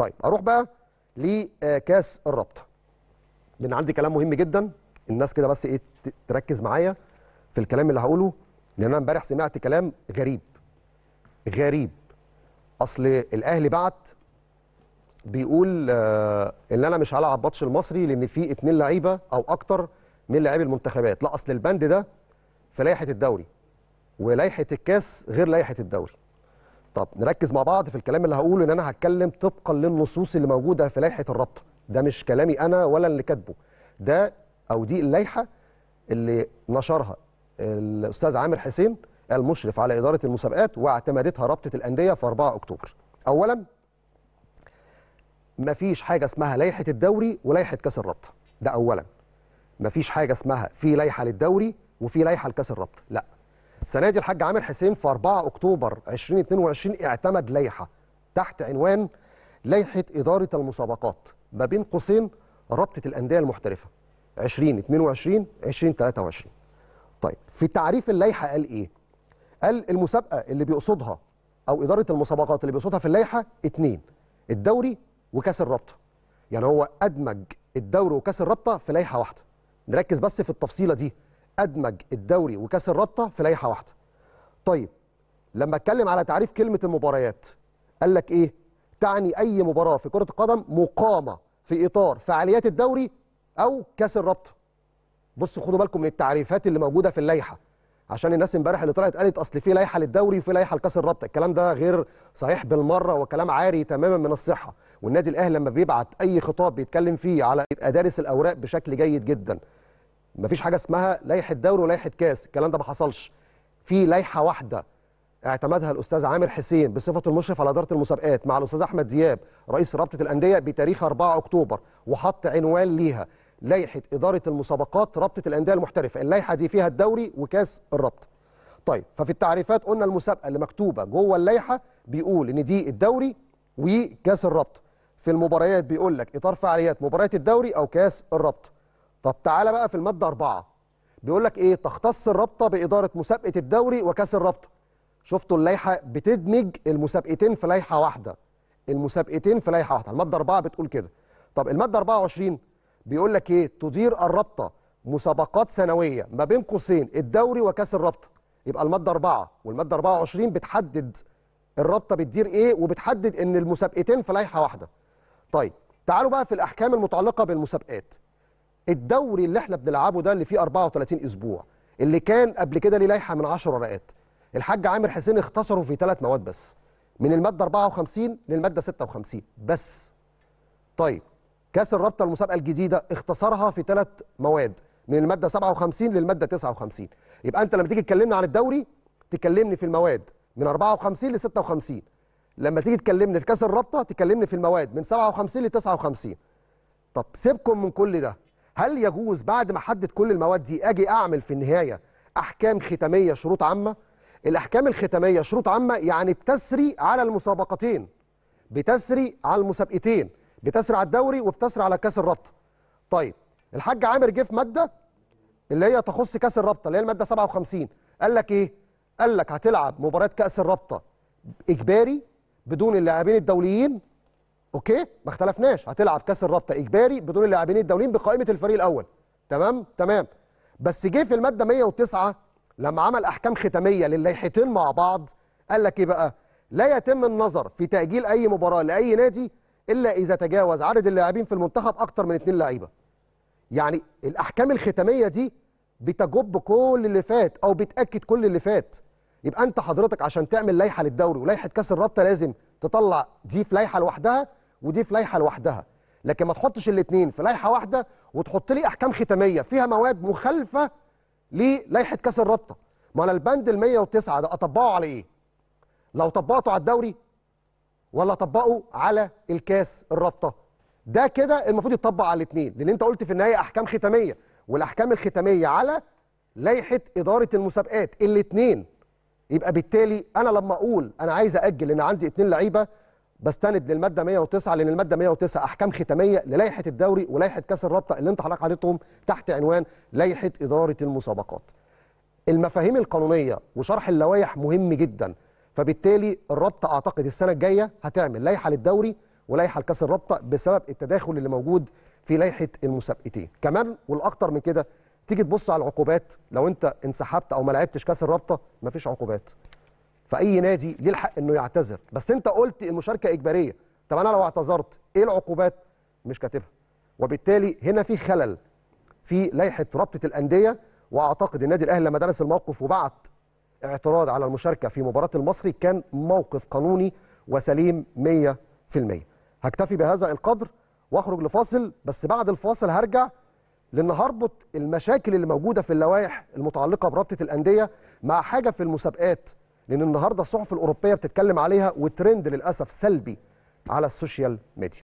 طيب اروح بقى لكاس الرابطه لان عندي كلام مهم جدا الناس كده بس ايه تركز معايا في الكلام اللي هقوله لان انا امبارح سمعت كلام غريب غريب اصل الاهلي بعت بيقول آه، ان انا مش هلعب ماتش المصري لان في اتنين لعيبه او اكتر من لاعبي المنتخبات لا اصل البند ده في لائحه الدوري ولائحه الكاس غير لائحه الدوري طب نركز مع بعض في الكلام اللي هقوله ان انا هتكلم طبقا للنصوص اللي موجوده في لائحه الرابطه ده مش كلامي انا ولا اللي كاتبه ده او دي اللائحه اللي نشرها الاستاذ عامر حسين المشرف على اداره المسابقات واعتمدتها رابطه الانديه في 4 اكتوبر اولا مفيش حاجه اسمها لائحه الدوري ولائحه كاس الرابطه ده اولا مفيش حاجه اسمها في لائحه للدوري وفي لائحه لكاس الرابطه لا سنه دي الحاج عامر حسين في 4 اكتوبر 2022 اعتمد لائحه تحت عنوان لائحه اداره المسابقات ما بين قوسين رابطه الانديه المحترفه 2022 2023 طيب في تعريف اللائحه قال ايه قال المسابقه اللي بيقصدها او اداره المسابقات اللي بيقصدها في اللائحه اثنين الدوري وكاس الرابطه يعني هو ادمج الدوري وكاس الرابطه في لائحه واحده نركز بس في التفصيله دي ادمج الدوري وكاس الرابطه في لائحه واحده طيب لما اتكلم على تعريف كلمه المباريات قال لك ايه تعني اي مباراه في كره القدم مقامه في اطار فعاليات الدوري او كاس الرابطه بصوا خدوا بالكم من التعريفات اللي موجوده في اللائحه عشان الناس امبارح اللي طلعت قالت اصل في لائحه للدوري وفي لائحه لكاس الرابطه الكلام ده غير صحيح بالمره وكلام عاري تماما من الصحه والنادي الاهلي لما بيبعت اي خطاب بيتكلم فيه على يبقى دارس الاوراق بشكل جيد جدا مفيش حاجه اسمها لائحه دوري ولائحه كاس الكلام ده ما حصلش في لائحه واحده اعتمدها الاستاذ عامر حسين بصفته المشرف على اداره المسابقات مع الاستاذ احمد دياب رئيس رابطه الانديه بتاريخ 4 اكتوبر وحط عنوان ليها لائحه اداره المسابقات رابطه الانديه المحترفه اللائحه دي فيها الدوري وكاس الرابطه طيب ففي التعريفات قلنا المسابقه اللي مكتوبه جوه اللائحه بيقول ان دي الدوري وكاس الرابطه في المباريات بيقول لك اطار فعاليات مباريات الدوري او كاس الرابطه طب تعالى بقى في الماده 4 بيقول لك ايه تختص الرابطه باداره مسابقه الدوري وكاس الرابطه شفتوا اللائحه بتدمج المسابقتين في لائحه واحده المسابقتين في لائحه واحده الماده 4 بتقول كده طب الماده 24 بيقول لك ايه تدير الرابطه مسابقات سنويه ما بين قوسين الدوري وكاس الرابطه يبقى الماده 4 والماده 24 بتحدد الرابطه بتدير ايه وبتحدد ان المسابقتين في لائحه واحده طيب تعالوا بقى في الاحكام المتعلقه بالمسابقات الدوري اللي احنا بنلعبه ده اللي فيه 34 اسبوع اللي كان قبل كده ليه لائحه من 10 ورقات الحاج عامر حسين اختصره في ثلاث مواد بس من الماده 54 للماده 56 بس طيب كاس الرابطه المسابقه الجديده اختصرها في ثلاث مواد من الماده 57 للماده 59 يبقى انت لما تيجي تكلمنا عن الدوري تكلمني في المواد من 54 ل 56 لما تيجي تكلمني في كاس الرابطه تكلمني في المواد من 57 ل 59 طب سيبكم من كل ده هل يجوز بعد ما احدد كل المواد دي اجي اعمل في النهايه احكام ختاميه شروط عامه الاحكام الختاميه شروط عامه يعني بتسري على المسابقتين بتسري على المسابقتين بتسري على الدوري وبتسري على كاس الرابطه طيب الحاج عامر جه في ماده اللي هي تخص كاس الرابطه اللي هي الماده 57 قال لك ايه قال لك هتلعب مباراه كاس الرابطه اجباري بدون اللاعبين الدوليين اوكي ما اختلفناش هتلعب كاس الرابطه اجباري بدون اللاعبين الدوليين بقائمه الفريق الاول تمام تمام بس جه في الماده 109 لما عمل احكام ختاميه للايحتين مع بعض قال لك ايه بقى لا يتم النظر في تاجيل اي مباراه لاي نادي الا اذا تجاوز عدد اللاعبين في المنتخب اكتر من اثنين لعيبه يعني الاحكام الختاميه دي بتجب كل اللي فات او بتاكد كل اللي فات يبقى انت حضرتك عشان تعمل لائحه للدوري ولائحه كاس الرابطه لازم تطلع دي في لائحه لوحدها ودي في لائحه لوحدها لكن ما تحطش الاثنين في لائحه واحده وتحط لي احكام ختاميه فيها مواد مخالفه للائحه كاس الرابطه ما انا البند ال 109 ده اطبقه على ايه لو طبقته على الدوري ولا اطبقه على الكاس الرابطه ده كده المفروض يتطبق على الاثنين لان انت قلت في النهايه احكام ختاميه والاحكام الختاميه على لائحه اداره المسابقات الاثنين يبقى بالتالي انا لما اقول انا عايز اجل لان عندي اثنين لعيبه بستند للماده 109 لان الماده 109 احكام ختاميه للائحه الدوري ولائحه كاس الرابطه اللي انت حضرتك حاططهم تحت عنوان لائحه اداره المسابقات. المفاهيم القانونيه وشرح اللوائح مهم جدا فبالتالي الرابطه اعتقد السنه الجايه هتعمل لائحه للدوري ولائحه لكاس الرابطه بسبب التداخل اللي موجود في لائحه المسابقتين كمان والاكتر من كده تيجي تبص على العقوبات لو انت انسحبت او ما لعبتش كاس الرابطه مفيش عقوبات فاي نادي ليه الحق انه يعتذر بس انت قلت المشاركه اجباريه طب انا لو اعتذرت ايه العقوبات مش كاتبها وبالتالي هنا في خلل في لائحه رابطه الانديه واعتقد النادي الاهلي لما درس الموقف وبعت اعتراض على المشاركه في مباراه المصري كان موقف قانوني وسليم 100% هكتفي بهذا القدر واخرج لفاصل بس بعد الفاصل هرجع لان هربط المشاكل اللي موجوده في اللوائح المتعلقه برابطه الانديه مع حاجه في المسابقات لان النهارده الصحف الاوروبيه بتتكلم عليها وترند للاسف سلبي على السوشيال ميديا